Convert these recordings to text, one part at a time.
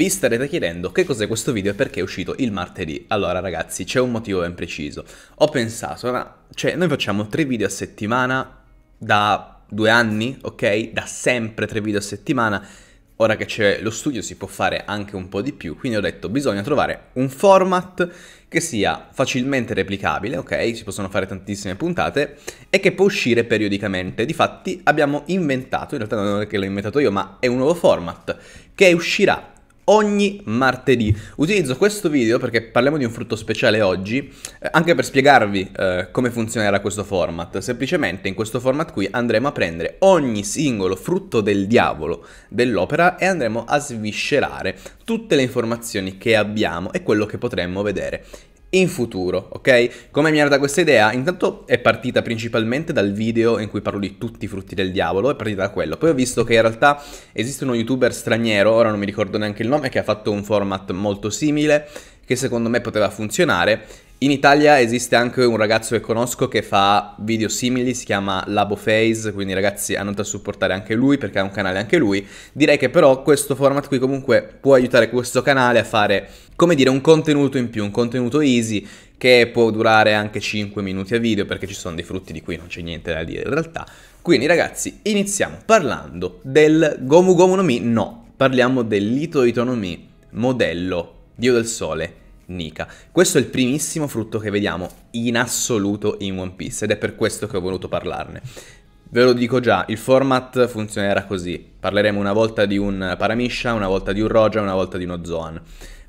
Vi starete chiedendo che cos'è questo video e perché è uscito il martedì. Allora ragazzi, c'è un motivo ben preciso. Ho pensato, ma cioè noi facciamo tre video a settimana da due anni, ok? Da sempre tre video a settimana. Ora che c'è lo studio si può fare anche un po' di più, quindi ho detto bisogna trovare un format che sia facilmente replicabile, ok? Si possono fare tantissime puntate e che può uscire periodicamente. Difatti abbiamo inventato, in realtà non è che l'ho inventato io, ma è un nuovo format che uscirà ogni martedì. Utilizzo questo video perché parliamo di un frutto speciale oggi, eh, anche per spiegarvi eh, come funzionerà questo format. Semplicemente in questo format qui andremo a prendere ogni singolo frutto del diavolo dell'opera e andremo a sviscerare tutte le informazioni che abbiamo e quello che potremmo vedere in futuro, ok? Come mi è nata questa idea? Intanto è partita principalmente dal video in cui parlo di tutti i frutti del diavolo, è partita da quello. Poi ho visto che in realtà esiste uno youtuber straniero, ora non mi ricordo neanche il nome, che ha fatto un format molto simile, che secondo me poteva funzionare in Italia esiste anche un ragazzo che conosco che fa video simili, si chiama LaboFace, quindi ragazzi andate a supportare anche lui perché ha un canale anche lui. Direi che però questo format qui comunque può aiutare questo canale a fare, come dire, un contenuto in più, un contenuto easy che può durare anche 5 minuti a video perché ci sono dei frutti di cui non c'è niente da dire in realtà. Quindi ragazzi iniziamo parlando del Gomu Gomu no Mi, no, parliamo dell'Ito Ito no Mi, modello Dio del Sole Nika. Questo è il primissimo frutto che vediamo in assoluto in One Piece ed è per questo che ho voluto parlarne. Ve lo dico già, il format funzionerà così. Parleremo una volta di un Paramisha, una volta di un Roja, una volta di uno Zoan.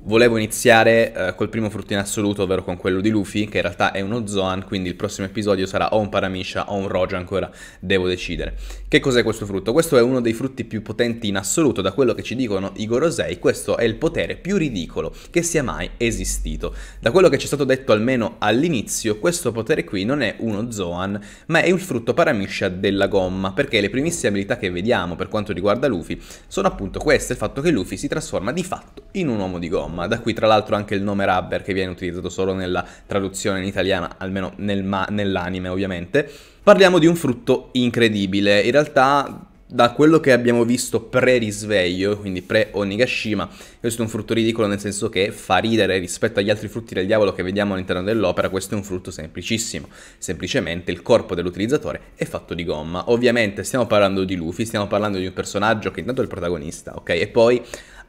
Volevo iniziare eh, col primo frutto in assoluto, ovvero con quello di Luffy, che in realtà è uno Zoan, quindi il prossimo episodio sarà o un Paramisha o un Roja ancora, devo decidere. Che cos'è questo frutto? Questo è uno dei frutti più potenti in assoluto, da quello che ci dicono i Gorosei, questo è il potere più ridicolo che sia mai esistito. Da quello che ci è stato detto almeno all'inizio, questo potere qui non è uno Zoan, ma è un frutto Paramisha della gomma, perché le primissime abilità che vediamo per quanto riguarda riguarda Luffy sono appunto queste, il fatto che Luffy si trasforma di fatto in un uomo di gomma, da qui tra l'altro anche il nome Rubber che viene utilizzato solo nella traduzione in italiana, almeno nel nell'anime ovviamente. Parliamo di un frutto incredibile, in realtà da quello che abbiamo visto pre-risveglio, quindi pre-Onigashima, questo è un frutto ridicolo nel senso che fa ridere rispetto agli altri frutti del diavolo che vediamo all'interno dell'opera, questo è un frutto semplicissimo, semplicemente il corpo dell'utilizzatore è fatto di gomma. Ovviamente stiamo parlando di Luffy, stiamo parlando di un personaggio che intanto è il protagonista, ok? E poi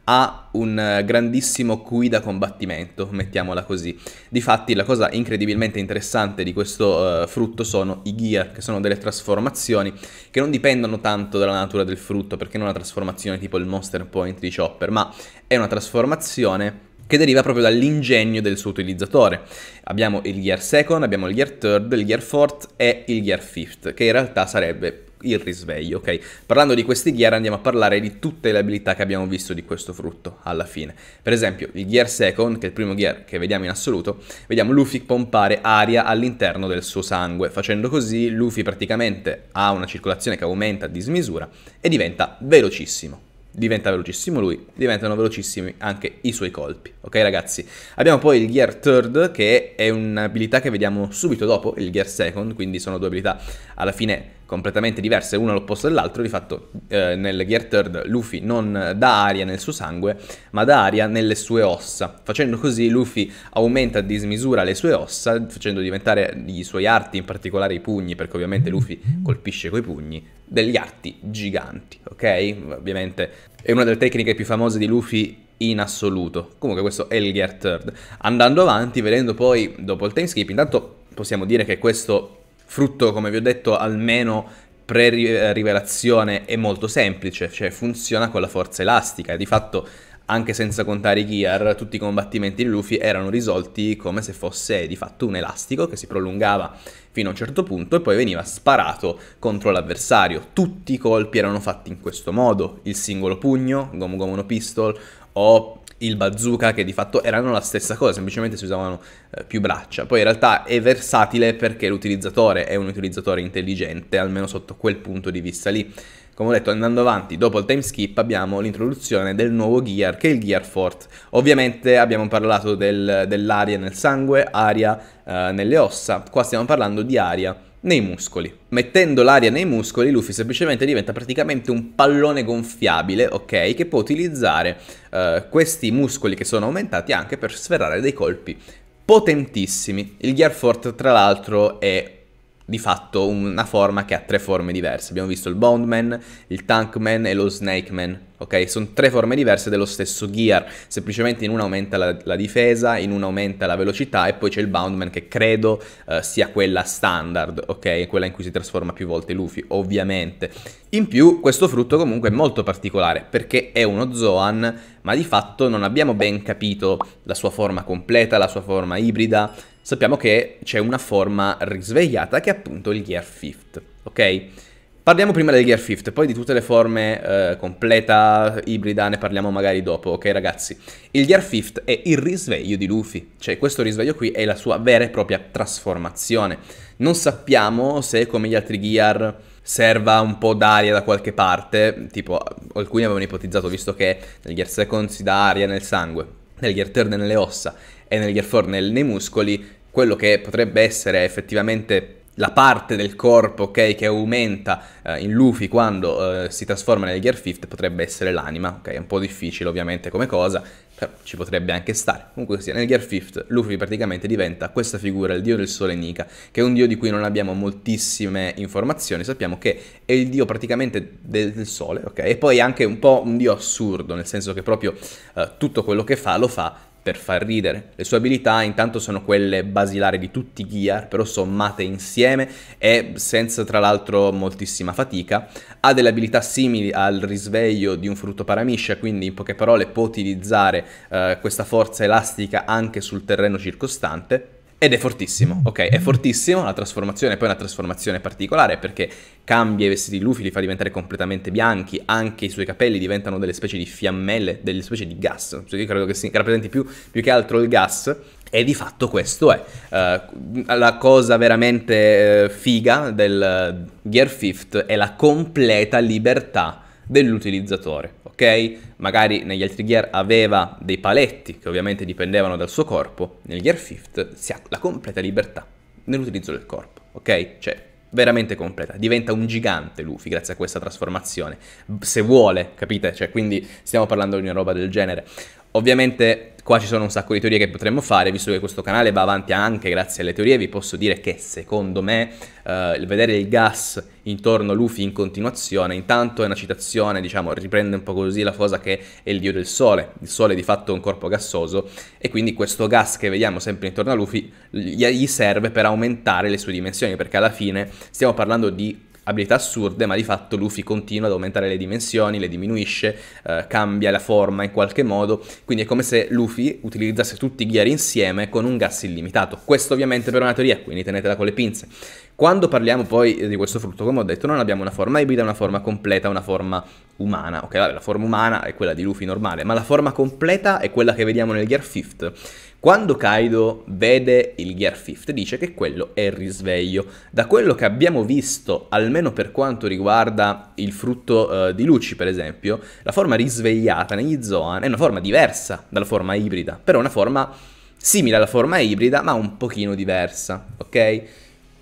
ha un eh, grandissimo qui da combattimento, mettiamola così. Difatti la cosa incredibilmente interessante di questo uh, frutto sono i gear, che sono delle trasformazioni che non dipendono tanto dalla natura del frutto, perché non è una trasformazione tipo il Monster Point di Chopper, ma è una trasformazione che deriva proprio dall'ingegno del suo utilizzatore. Abbiamo il gear second, abbiamo il gear third, il gear fourth e il gear fifth, che in realtà sarebbe il risveglio, ok? Parlando di questi gear andiamo a parlare di tutte le abilità che abbiamo visto di questo frutto alla fine. Per esempio il gear second, che è il primo gear che vediamo in assoluto, vediamo Luffy pompare aria all'interno del suo sangue. Facendo così Luffy praticamente ha una circolazione che aumenta a dismisura e diventa velocissimo diventa velocissimo lui, diventano velocissimi anche i suoi colpi. Ok ragazzi? Abbiamo poi il Gear Third che è un'abilità che vediamo subito dopo il Gear Second, quindi sono due abilità alla fine completamente diverse, una all'opposto dell'altro, di fatto eh, nel Gear Third Luffy non dà aria nel suo sangue, ma dà aria nelle sue ossa. Facendo così Luffy aumenta a dismisura le sue ossa, facendo diventare i suoi arti, in particolare i pugni, perché ovviamente Luffy colpisce coi pugni, degli arti giganti, ok? Ovviamente è una delle tecniche più famose di Luffy in assoluto. Comunque questo è il Gear Third. Andando avanti, vedendo poi dopo il time skip, intanto possiamo dire che questo frutto, come vi ho detto, almeno pre-rivelazione è molto semplice, cioè funziona con la forza elastica, e di fatto anche senza contare i gear, tutti i combattimenti di Luffy erano risolti come se fosse di fatto un elastico che si prolungava fino a un certo punto e poi veniva sparato contro l'avversario. Tutti i colpi erano fatti in questo modo, il singolo pugno, Gomu Gomu no Pistol o il bazooka che di fatto erano la stessa cosa, semplicemente si usavano eh, più braccia. Poi in realtà è versatile perché l'utilizzatore è un utilizzatore intelligente, almeno sotto quel punto di vista lì. Come ho detto, andando avanti, dopo il time skip abbiamo l'introduzione del nuovo gear, che è il Gear Fort. Ovviamente abbiamo parlato del, dell'aria nel sangue, aria eh, nelle ossa, qua stiamo parlando di aria nei muscoli. Mettendo l'aria nei muscoli, Luffy semplicemente diventa praticamente un pallone gonfiabile, ok? Che può utilizzare eh, questi muscoli che sono aumentati anche per sferrare dei colpi potentissimi. Il Gear Fort, tra l'altro, è di fatto una forma che ha tre forme diverse. Abbiamo visto il Bondman, il Tankman e lo Snakeman. Ok, sono tre forme diverse dello stesso gear. Semplicemente in una aumenta la, la difesa, in una aumenta la velocità e poi c'è il Boundman che credo eh, sia quella standard, ok? Quella in cui si trasforma più volte Luffy, ovviamente. In più, questo frutto comunque è molto particolare perché è uno Zoan, ma di fatto non abbiamo ben capito la sua forma completa, la sua forma ibrida sappiamo che c'è una forma risvegliata che è appunto il Gear Fifth, ok? Parliamo prima del Gear Fifth, poi di tutte le forme eh, completa, ibrida, ne parliamo magari dopo, ok ragazzi? Il Gear Fifth è il risveglio di Luffy, cioè questo risveglio qui è la sua vera e propria trasformazione. Non sappiamo se come gli altri Gear serva un po' d'aria da qualche parte, tipo alcuni avevano ipotizzato visto che nel Gear Second si dà aria nel sangue, nel Gear Third nelle ossa e nel gear 4, nel, nei muscoli, quello che potrebbe essere effettivamente la parte del corpo okay, che aumenta eh, in Luffy quando eh, si trasforma nel Gear 5 potrebbe essere l'anima, ok? È un po' difficile ovviamente come cosa, però ci potrebbe anche stare. Comunque sia, nel Gear 5 Luffy praticamente diventa questa figura, il dio del sole Nika, che è un dio di cui non abbiamo moltissime informazioni, sappiamo che è il dio praticamente del, del sole, ok? E poi è anche un po' un dio assurdo, nel senso che proprio eh, tutto quello che fa lo fa per far ridere. Le sue abilità intanto sono quelle basilari di tutti i Gear, però sommate insieme e senza tra l'altro moltissima fatica. Ha delle abilità simili al risveglio di un frutto paramiscia, quindi in poche parole può utilizzare eh, questa forza elastica anche sul terreno circostante ed è fortissimo, ok? È mm. fortissimo la trasformazione, poi è una trasformazione particolare perché cambia i vestiti di Luffy, li fa diventare completamente bianchi, anche i suoi capelli diventano delle specie di fiammelle, delle specie di gas, io credo che si rappresenti più, più che altro il gas, e di fatto questo è. Uh, la cosa veramente uh, figa del eh, Gear Fifth è la completa libertà dell'utilizzatore, ok? Magari negli altri gear aveva dei paletti che ovviamente dipendevano dal suo corpo, nel gear 5 si ha la completa libertà nell'utilizzo del corpo, ok? Cioè veramente completa, diventa un gigante Luffy grazie a questa trasformazione, se vuole, capite? Cioè quindi stiamo parlando di una roba del genere. Ovviamente qua ci sono un sacco di teorie che potremmo fare, visto che questo canale va avanti anche grazie alle teorie, vi posso dire che secondo me eh, il vedere il gas intorno a Luffy in continuazione, intanto è una citazione, diciamo, riprende un po' così la cosa che è il dio del sole, il sole è di fatto è un corpo gassoso e quindi questo gas che vediamo sempre intorno a Luffy gli serve per aumentare le sue dimensioni, perché alla fine stiamo parlando di abilità assurde, ma di fatto Luffy continua ad aumentare le dimensioni, le diminuisce, eh, cambia la forma in qualche modo, quindi è come se Luffy utilizzasse tutti i Gear insieme con un gas illimitato. Questo ovviamente però è una teoria, quindi tenetela con le pinze. Quando parliamo poi di questo frutto, come ho detto, non abbiamo una forma ibrida, una forma completa, una forma umana. Ok, vabbè, la forma umana è quella di Luffy normale, ma la forma completa è quella che vediamo nel Gear Fifth. Quando Kaido vede il Gear 5 dice che quello è il risveglio. Da quello che abbiamo visto, almeno per quanto riguarda il frutto eh, di luci per esempio, la forma risvegliata negli Zoan è una forma diversa dalla forma ibrida, però è una forma simile alla forma ibrida ma un pochino diversa, ok?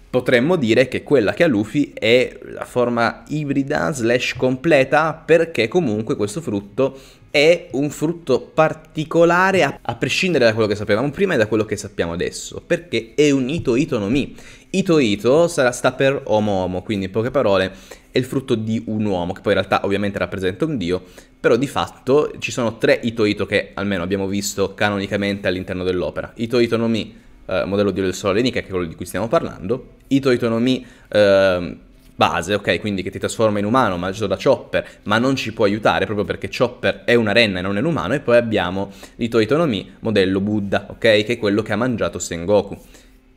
Potremmo dire che quella che ha Luffy è la forma ibrida slash completa perché comunque questo frutto è un frutto particolare a, a, prescindere da quello che sapevamo prima e da quello che sappiamo adesso, perché è un ito ito no mi. Ito ito sarà, sta per homo homo, quindi in poche parole è il frutto di un uomo, che poi in realtà ovviamente rappresenta un dio, però di fatto ci sono tre ito ito che almeno abbiamo visto canonicamente all'interno dell'opera. Ito ito no mi, eh, modello dio del sole Nica, che è quello di cui stiamo parlando, ito ito no mi, eh, base, ok, quindi che ti trasforma in umano, mangiato da Chopper, ma non ci può aiutare proprio perché Chopper è una renna e non è un umano, e poi abbiamo Itoi Tonomi, modello Buddha, ok, che è quello che ha mangiato Sengoku.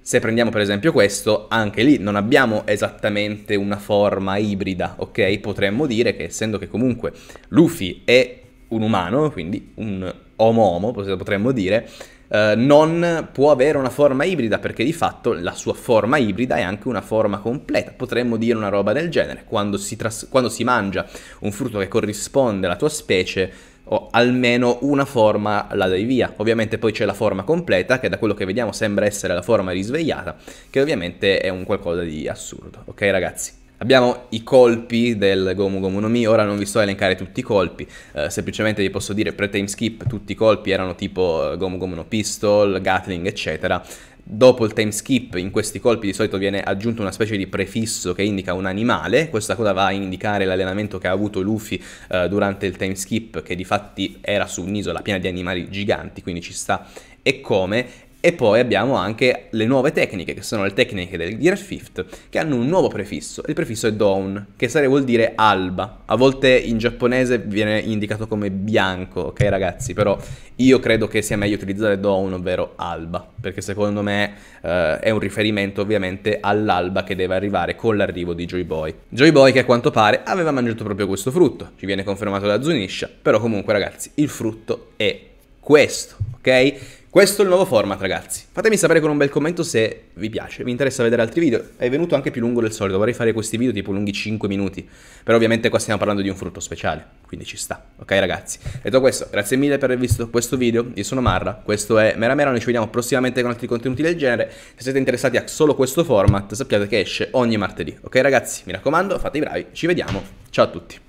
Se prendiamo per esempio questo, anche lì non abbiamo esattamente una forma ibrida, ok? Potremmo dire che essendo che comunque Luffy è un umano, quindi un homo-homo, potremmo dire, eh, non può avere una forma ibrida perché di fatto la sua forma ibrida è anche una forma completa, potremmo dire una roba del genere, quando si, tras- quando si mangia un frutto che corrisponde alla tua specie o almeno una forma la dai via. Ovviamente poi c'è la forma completa, che da quello che vediamo sembra essere la forma risvegliata, che ovviamente è un qualcosa di assurdo. Ok ragazzi? Abbiamo i colpi del Gomu Gomu no Mi, ora non vi sto a elencare tutti i colpi, eh, semplicemente vi posso dire pre-time skip tutti i colpi erano tipo eh, Gomu Gomu no Pistol, Gatling eccetera, Dopo il time skip in questi colpi di solito viene aggiunto una specie di prefisso che indica un animale, questa cosa va a indicare l'allenamento che ha avuto Luffy eh, durante il time skip che di fatti era su un'isola piena di animali giganti, quindi ci sta e come, e poi abbiamo anche le nuove tecniche, che sono le tecniche del Gear Shift, che hanno un nuovo prefisso. Il prefisso è Dawn, che sare- vuol dire alba. A volte in giapponese viene indicato come bianco, ok ragazzi? Però io credo che sia meglio utilizzare Dawn, ovvero alba, perché secondo me eh, è un riferimento ovviamente all'alba che deve arrivare con l'arrivo di Joy Boy. Joy Boy che a quanto pare aveva mangiato proprio questo frutto, ci viene confermato da Zunisha, però comunque ragazzi il frutto è questo, ok? Questo è il nuovo format ragazzi. Fatemi sapere con un bel commento se vi piace, mi interessa vedere altri video. È venuto anche più lungo del solito, vorrei fare questi video tipo lunghi 5 minuti. Però ovviamente qua stiamo parlando di un frutto speciale, quindi ci sta. Ok ragazzi? Detto questo, grazie mille per aver visto questo video, io sono Marra, questo è Mera Mera, noi ci vediamo prossimamente con altri contenuti del genere. Se siete interessati a solo questo format sappiate che esce ogni martedì. Ok ragazzi? Mi raccomando, fate i bravi, ci vediamo. Ciao a tutti.